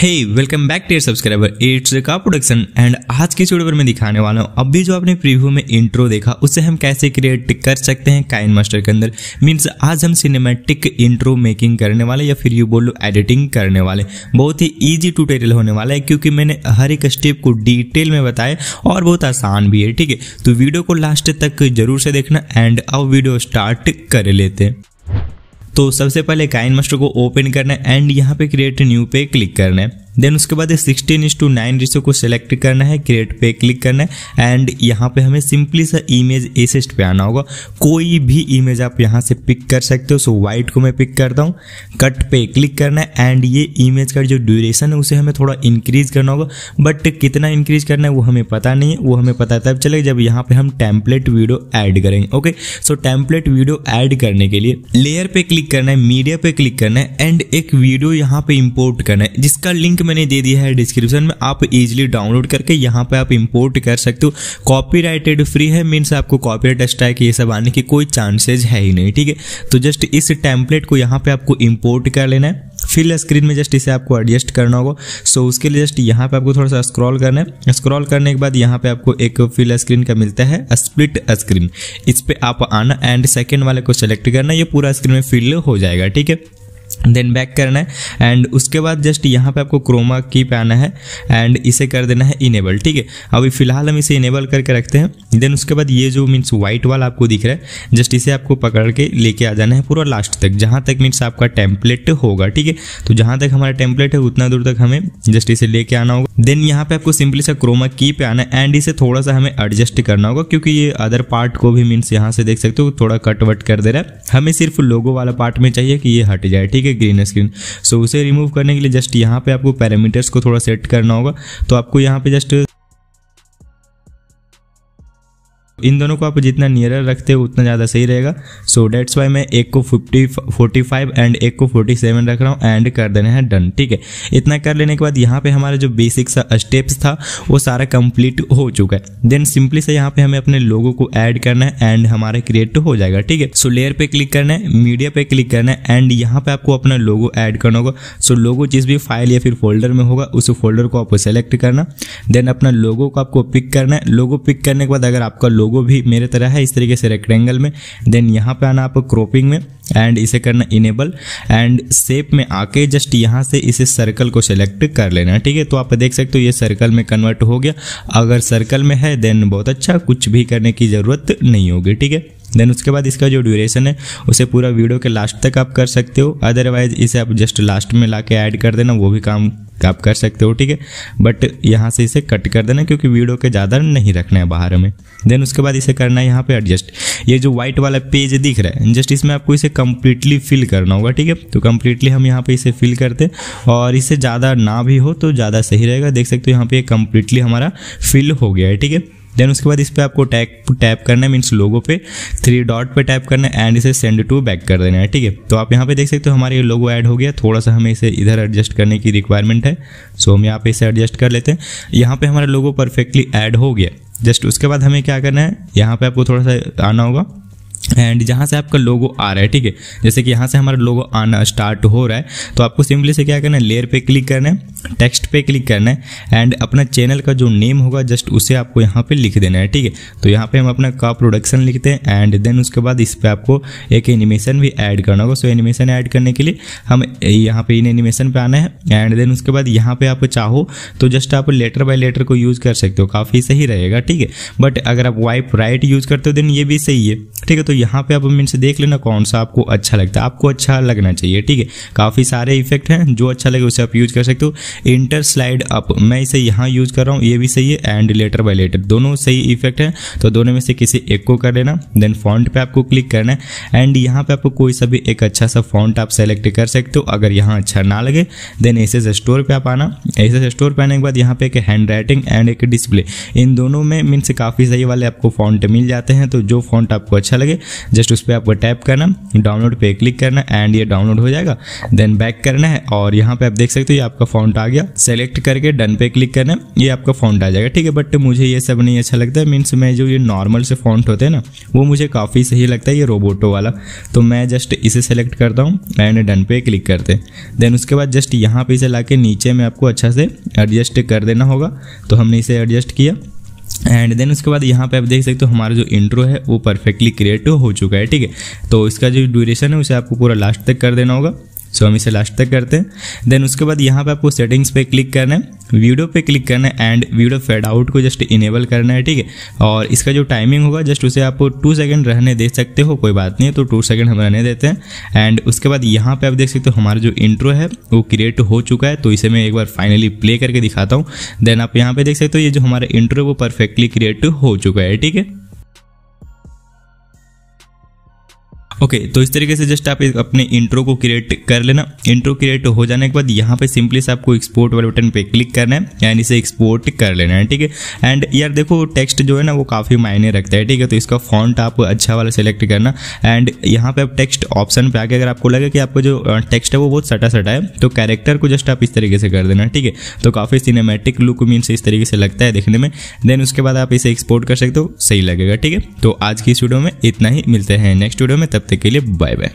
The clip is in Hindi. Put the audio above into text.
Hey welcome back to subscriber it's का प्रोडक्शन एंड आज के वीडियो पर मैं दिखाने वाला हूँ अभी जो आपने प्रीव्यू में इंट्रो देखा उसे हम कैसे क्रिएट कर सकते हैं काइन मास्टर के अंदर मीन्स आज हम सिनेमैटिक इंट्रो मेकिंग करने वाले या फिर यू बोलो एडिटिंग करने वाले बहुत ही ईजी ट्यूटोरियल होने वाला है क्योंकि मैंने हर एक स्टेप को डिटेल में बताया और बहुत आसान भी है ठीक है तो वीडियो को लास्ट तक जरूर से देखना एंड अब वीडियो स्टार्ट कर लेते हैं तो सबसे पहले काइन मास्टर को ओपन करना है एंड यहाँ पे क्रिएट न्यू पे क्लिक करना है देन उसके बाद सिक्सटीन इंस टू नाइन रिसो को सिलेक्ट करना है क्रिएट पे क्लिक करना है एंड यहाँ पे हमें सिंपली सा इमेज एसिस्ट पे आना होगा कोई भी इमेज आप यहाँ से पिक कर सकते हो सो वाइट को मैं पिक करता हूँ कट पे क्लिक करना है एंड ये इमेज का जो ड्यूरेशन है उसे हमें थोड़ा इंक्रीज करना होगा बट कितना इंक्रीज करना है वो हमें पता नहीं है वो हमें पता तब चलेगा जब यहाँ पे हम टेम्पलेट वीडियो ऐड करेंगे okay so template video add करने के लिए लेयर पे क्लिक करना है मीडिया पे क्लिक करना है एंड एक वीडियो यहाँ पे इम्पोर्ट करना है जिसका लिंक मैंने दे दिया है डिस्क्रिप्शन में आप इजिली डाउनलोड करके यहाँ पे आप इम्पोर्ट कर सकते हो कॉपी फ्री है मीन्स आपको कॉपीराइट स्ट्राइक ये सब आने की कोई चांसेज है ही नहीं ठीक है तो जस्ट इस टेम्पलेट को यहाँ पे आपको इम्पोर्ट कर लेना है फिल स्क्रीन में जस्ट इसे आपको एडजस्ट करना होगा सो उसके लिए जस्ट यहाँ पे आपको थोड़ा सा स्क्रॉल करना है स्क्रॉल करने के बाद यहाँ पे आपको एक फिल स्क्रीन का मिलता है स्प्लिट स्क्रीन इस पर आप आना एंड सेकेंड वाले को सेलेक्ट करना ये पूरा स्क्रीन में फिल हो जाएगा ठीक है देन बैक करना है एंड उसके बाद जस्ट यहाँ पे आपको क्रोमा की पे आना है एंड इसे कर देना है इनेबल ठीक है अभी फिलहाल हम इसे इनेबल करके रखते हैं देन उसके बाद ये जो मीन्स व्हाइट वाला आपको दिख रहा है जस्ट इसे आपको पकड़ के लेके आ जाना है पूरा लास्ट तक जहाँ तक मीन्स आपका टेम्पलेट होगा ठीक है तो जहाँ तक हमारा टेम्पलेट है उतना दूर तक हमें जस्ट इसे लेके आना होगा देन यहाँ पे आपको सिंपली सा क्रोमा की पे आना है एंड इसे थोड़ा सा हमें एडजस्ट करना होगा क्योंकि ये अदर पार्ट को भी मीन्स यहाँ से देख सकते हो थोड़ा कट वट कर दे रहा है हमें सिर्फ लोगो वाला पार्ट में चाहिए कि ये हट जाए ठीक ठीक है ग्रीन स्क्रीन सो उसे रिमूव करने के लिए जस्ट यहाँ पे आपको पैरामीटर्स को थोड़ा सेट करना होगा तो आपको यहाँ पे जस्ट इन दोनों को आप जितना नियरर रखते हो उतना ज़्यादा सही रहेगा सो डेट्स वाई मैं एक को फिफ्टी फोर्टी फाइव एंड एक को फोर्टी सेवन रख रहा हूँ एंड कर देना है डन ठीक है इतना कर लेने के बाद यहाँ पे हमारा जो बेसिक सा स्टेप्स था वो सारा कंप्लीट हो चुका है देन सिंपली से यहाँ पे हमें अपने लोगों को ऐड करना है एंड हमारे क्रिएट हो जाएगा ठीक है सो लेयर पे क्लिक करना है मीडिया पे क्लिक करना है एंड यहाँ पे आपको अपना लोगो ऐड करना होगा सो लोगो जिस भी फाइल या फिर फोल्डर में होगा उस फोल्डर को आपको सेलेक्ट करना देन अपना लोगो को आपको पिक करना है लोगो पिक करने के बाद अगर आपका लोगो लोगो भी मेरे तरह है इस तरीके से रेक्टेंगल में देन यहाँ पे आना आपको क्रॉपिंग में एंड इसे करना इनेबल एंड सेप में आके जस्ट यहाँ से इसे सर्कल को सेलेक्ट कर लेना ठीक है तो आप देख सकते हो ये सर्कल में कन्वर्ट हो गया अगर सर्कल में है देन बहुत अच्छा कुछ भी करने की ज़रूरत नहीं होगी ठीक है देन उसके बाद इसका जो ड्यूरेशन है उसे पूरा वीडियो के लास्ट तक आप कर सकते हो अदरवाइज इसे आप जस्ट लास्ट में ला ऐड कर देना वो भी काम आप कर सकते हो ठीक है बट यहाँ से इसे कट कर देना क्योंकि वीडियो के ज़्यादा नहीं रखना है बाहर में देन उसके बाद इसे करना है यहाँ पे एडजस्ट ये जो व्हाइट वाला पेज दिख रहा है जस्ट इसमें आपको इसे कम्प्लीटली फिल करना होगा ठीक है तो कम्प्लीटली हम यहाँ पे इसे फिल करते हैं और इसे ज़्यादा ना भी हो तो ज़्यादा सही रहेगा देख सकते हो यहाँ पे कम्प्लीटली हमारा फिल हो गया है ठीक है देन उसके बाद इस पर आपको टैग टैप करना है मीन्स लोगो पे थ्री डॉट पे टैप करना है एंड इसे सेंड टू बैक कर देना है ठीक है तो आप यहाँ पे देख सकते हो हमारे ये लोगो ऐड हो गया थोड़ा सा हमें इसे इधर एडजस्ट करने की रिक्वायरमेंट है सो हम यहाँ पे इसे एडजस्ट कर लेते हैं यहाँ पे हमारा लोगो परफेक्टली ऐड हो गया जस्ट उसके बाद हमें क्या करना है यहाँ पे आपको थोड़ा सा आना होगा एंड जहाँ से आपका लोगो आ रहा है ठीक है जैसे कि यहाँ से हमारा लोगो आना स्टार्ट हो रहा है तो आपको सिंपली से क्या करना है लेयर पे क्लिक करना है टेक्स्ट पे क्लिक करना है एंड अपना चैनल का जो नेम होगा जस्ट उसे आपको यहाँ पे लिख देना है ठीक है तो यहाँ पे हम अपना का प्रोडक्शन लिखते हैं एंड देन उसके बाद इस पर आपको एक एनिमेशन भी ऐड करना होगा सो एनिमेशन ऐड करने के लिए हम यहाँ पे इन एनिमेशन पे आना है एंड देन उसके बाद यहाँ पे आप चाहो तो जस्ट आप लेटर बाय लेटर को यूज़ कर सकते हो काफ़ी सही रहेगा ठीक है बट अगर आप वाइप राइट यूज़ करते हो देन ये भी सही है ठीक है तो यहाँ पे आप मीन्स देख लेना कौन सा आपको अच्छा लगता है आपको अच्छा लगना चाहिए ठीक है काफ़ी सारे इफेक्ट हैं जो अच्छा लगे उसे आप यूज कर सकते हो इंटर स्लाइड अप मैं इसे यहाँ यूज कर रहा हूँ ये भी सही है एंड लेटर बाय लेटर दोनों सही इफेक्ट है तो दोनों में से किसी एक को कर लेना देन फॉन्ट पे आपको क्लिक करना है एंड यहाँ पे आपको कोई सा भी एक अच्छा सा फॉन्ट आप सेलेक्ट कर सकते हो अगर यहाँ अच्छा ना लगे देन एस स्टोर पे आप आना एस स्टोर पे आने के बाद यहाँ पे एक हैंड राइटिंग एंड एक डिस्प्ले इन दोनों में से काफ़ी सही वाले आपको फॉन्ट मिल जाते हैं तो जो फॉन्ट आपको अच्छा अच्छा लगे जस्ट उस पर आपको टैप करना डाउनलोड पे क्लिक करना एंड ये डाउनलोड हो जाएगा देन बैक करना है और यहाँ पे आप देख सकते हो ये आपका फॉन्ट आ गया सेलेक्ट करके डन पे क्लिक करना ये आपका फॉन्ट आ जाएगा ठीक है बट मुझे ये सब नहीं अच्छा लगता है मीन्स मैं जो ये नॉर्मल से फॉन्ट होते हैं ना वो मुझे काफ़ी सही लगता है ये रोबोटो वाला तो मैं जस्ट इसे सेलेक्ट करता हूँ एंड डन पे क्लिक करते देन उसके बाद जस्ट यहाँ पे इसे ला नीचे में आपको अच्छा से एडजस्ट कर देना होगा तो हमने इसे एडजस्ट किया एंड देन उसके बाद यहाँ पे आप देख सकते हो हमारा जो इंट्रो है वो परफेक्टली क्रिएट हो चुका है ठीक है तो इसका जो ड्यूरेशन है उसे आपको पूरा लास्ट तक कर देना होगा सो हम इसे लास्ट तक करते हैं देन उसके बाद यहाँ पे आपको सेटिंग्स पे क्लिक करना है वीडियो पे क्लिक करना है एंड वीडियो फेड आउट को जस्ट इनेबल करना है ठीक है और इसका जो टाइमिंग होगा जस्ट उसे आप टू सेकंड रहने दे सकते हो कोई बात नहीं तो टू सेकंड हम रहने देते हैं एंड उसके बाद यहाँ पे आप देख सकते हो हमारा जो इंट्रो है वो क्रिएट हो चुका है तो इसे मैं एक बार फाइनली प्ले करके दिखाता हूँ देन आप यहाँ पे देख सकते हो ये जो हमारा इंट्रो है वो परफेक्टली क्रिएट हो चुका है ठीक है ओके तो इस तरीके से जस्ट आप अपने इंट्रो को क्रिएट कर लेना इंट्रो क्रिएट हो जाने के बाद यहाँ पे सिंपली से आपको एक्सपोर्ट वाले बटन पे क्लिक करना है एंड इसे एक्सपोर्ट कर लेना है ठीक है एंड यार देखो टेक्स्ट जो है ना वो काफ़ी मायने रखता है ठीक है तो इसका फॉन्ट आप अच्छा वाला सेलेक्ट करना एंड यहाँ पे आप टेक्स्ट ऑप्शन पे आके अगर आपको लगे कि आपको जो टेक्स्ट है वो बहुत सटा सटा है तो कैरेक्टर को जस्ट आप इस तरीके से कर देना ठीक है तो काफ़ी सिनेमेटिक लुक मीन इस तरीके से लगता है देखने में देन उसके बाद आप इसे एक्सपोर्ट कर सकते हो सही लगेगा ठीक है तो आज की इस वीडियो में इतना ही मिलते हैं नेक्स्ट वीडियो में तब Текилі Бебі.